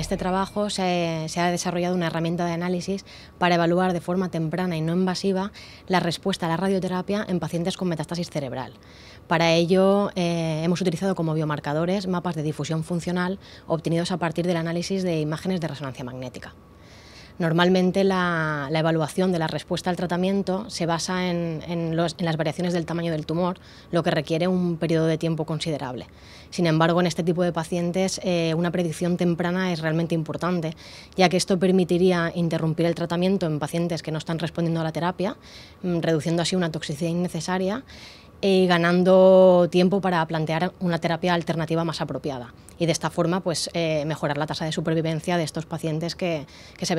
este trabajo se, ha desarrollado una herramienta de análisis para evaluar de forma temprana y no invasiva la respuesta a la radioterapia en pacientes con metástasis cerebral. Para ello eh, hemos utilizado como biomarcadores mapas de difusión funcional obtenidos a partir del análisis de imágenes de resonancia magnética. Normalmente la, evaluación de la respuesta al tratamiento se basa en, las variaciones del tamaño del tumor, lo que requiere un periodo de tiempo considerable. Sin embargo, en este tipo de pacientes eh, una predicción temprana es realmente importante, ya que esto permitiría interrumpir el tratamiento en pacientes que no están respondiendo a la terapia, mm, reduciendo así una toxicidad innecesaria y eh, ganando tiempo para plantear una terapia alternativa más apropiada y de esta forma pues, eh, mejorar la tasa de supervivencia de estos pacientes que, se,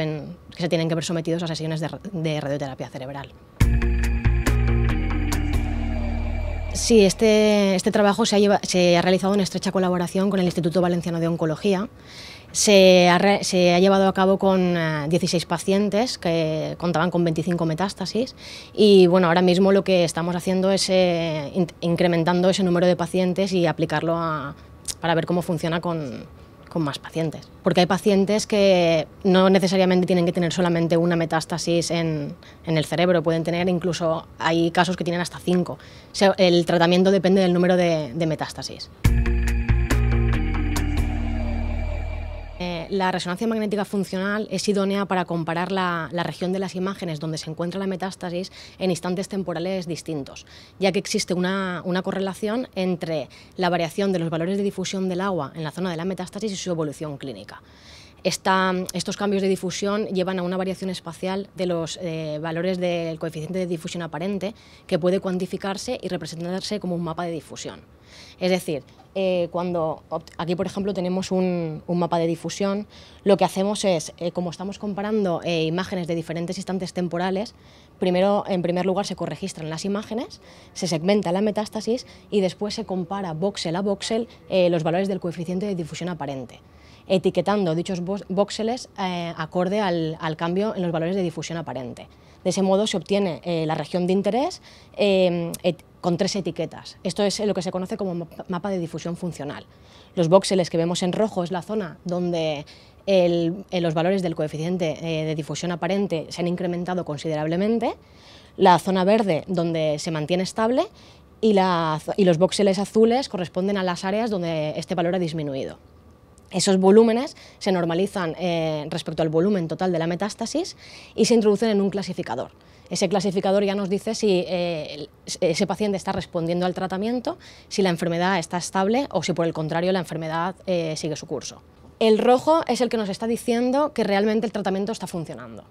tienen que ver sometidos a sesiones de radioterapia cerebral. Sí, este, este, trabajo se ha, realizado en estrecha colaboración con el Instituto Valenciano de Oncología. Se ha, llevado a cabo con 16 eh, pacientes que contaban con 25 metástasis y bueno, ahora mismo lo que estamos haciendo es eh, incrementando ese número de pacientes y aplicarlo para ver cómo funciona con, con más pacientes. Porque hay pacientes que no necesariamente tienen que tener solamente una metástasis en, el cerebro, pueden tener incluso, hay casos que tienen hasta cinco. el tratamiento depende del número de metástasis. Eh, la resonancia magnética funcional es idónea para comparar la, región de las imágenes donde se encuentra la metástasis en instantes temporales distintos, ya que existe una, correlación entre la variación de los valores de difusión del agua en la zona de la metástasis y su evolución clínica. estos cambios de difusión llevan a una variación espacial de los eh, valores del coeficiente de difusión aparente que puede cuantificarse y representarse como un mapa de difusión. Es decir, eh, cuando aquí, por ejemplo, tenemos un, mapa de difusión, lo que hacemos es, eh, como estamos comparando eh, imágenes de diferentes instantes temporales, primero, en primer lugar, se corregistran las imágenes, se segmenta la metástasis y después se compara voxel a voxel los valores del coeficiente de difusión aparente etiquetando dichos voxeles acorde al, cambio en los valores de difusión aparente. De ese modo se obtiene la región de interés, con tres etiquetas. Esto es lo que se conoce como mapa de difusión funcional. Los voxeles que vemos en rojo es la zona donde eh, los valores del coeficiente eh, de difusión aparente se han incrementado considerablemente, la zona verde donde se mantiene estable y, y los voxeles azules corresponden a las áreas donde este valor ha disminuido. Esos volúmenes se normalizan eh, respecto al volumen total de la metástasis y se introducen en un clasificador. Ese clasificador ya nos dice si eh, ese paciente está respondiendo al tratamiento, si la enfermedad está estable o si por el contrario la enfermedad eh, sigue su curso. El rojo es el que nos está diciendo que realmente el tratamiento está funcionando.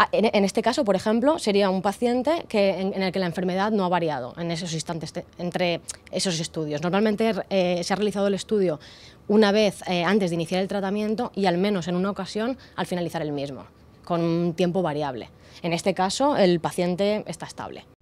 Ah, en, este caso, por ejemplo, sería un paciente en, el que la enfermedad no ha variado en esos instantes entre esos estudios. Normalmente eh, se ha realizado el estudio una vez eh, antes de iniciar el tratamiento y al menos en una ocasión al finalizar el mismo, con un tiempo variable. En este caso, el paciente está estable.